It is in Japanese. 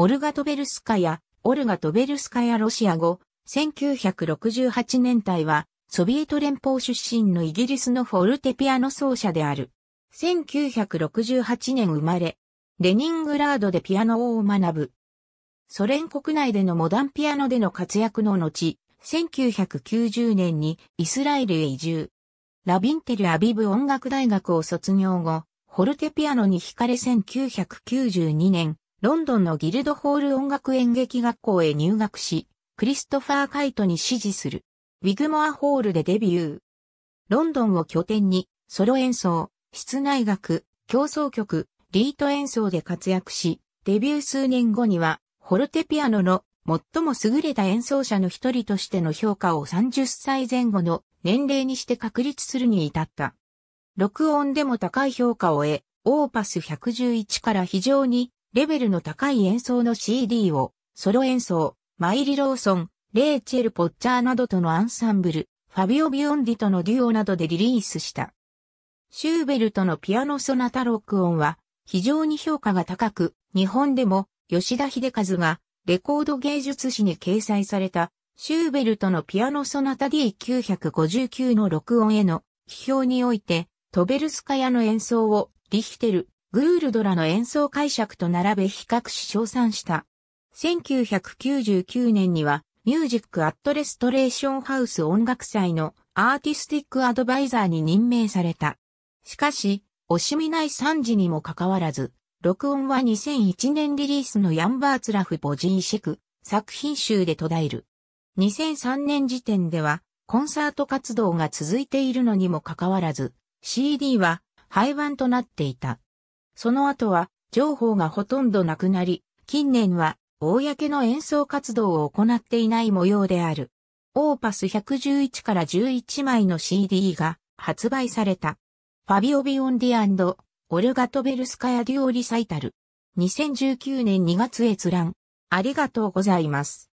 オルガトベルスカヤ、オルガトベルスカヤロシア語、1968年代は、ソビエト連邦出身のイギリスのフォルテピアノ奏者である。1968年生まれ、レニングラードでピアノを学ぶ。ソ連国内でのモダンピアノでの活躍の後、1990年にイスラエルへ移住。ラビンテルアビブ音楽大学を卒業後、ホルテピアノに惹かれ1992年、ロンドンのギルドホール音楽演劇学校へ入学し、クリストファー・カイトに支持する。ウィグモアホールでデビュー。ロンドンを拠点に、ソロ演奏、室内楽、競争曲、リート演奏で活躍し、デビュー数年後には、ホルテピアノの最も優れた演奏者の一人としての評価を30歳前後の年齢にして確立するに至った。録音でも高い評価を得、オーパス111から非常にレベルの高い演奏の CD を、ソロ演奏、マイリ・ローソン、レイチェル・ポッチャーなどとのアンサンブル、ファビオ・ビオンディとのデュオなどでリリースした。シューベルトのピアノソナタ録音は非常に評価が高く、日本でも吉田秀和がレコード芸術誌に掲載されたシューベルトのピアノソナタ D959 の録音への批評においてトベルスカヤの演奏をリヒテル、グールドラの演奏解釈と並べ比較し称賛した。1999年には、ミュージック・アットレストレーション・ハウス音楽祭のアーティスティック・アドバイザーに任命された。しかし、惜しみない惨事にもかかわらず、録音は2001年リリースのヤンバーツラフ・ボジーシク作品集で途絶える。2003年時点では、コンサート活動が続いているのにもかかわらず、CD は廃盤となっていた。その後は、情報がほとんどなくなり、近年は、公の演奏活動を行っていない模様である。オーパス111から11枚の CD が発売された。ファビオ・ビオンディオルガトベルスカヤ・デュオリサイタル。2019年2月閲覧。ありがとうございます。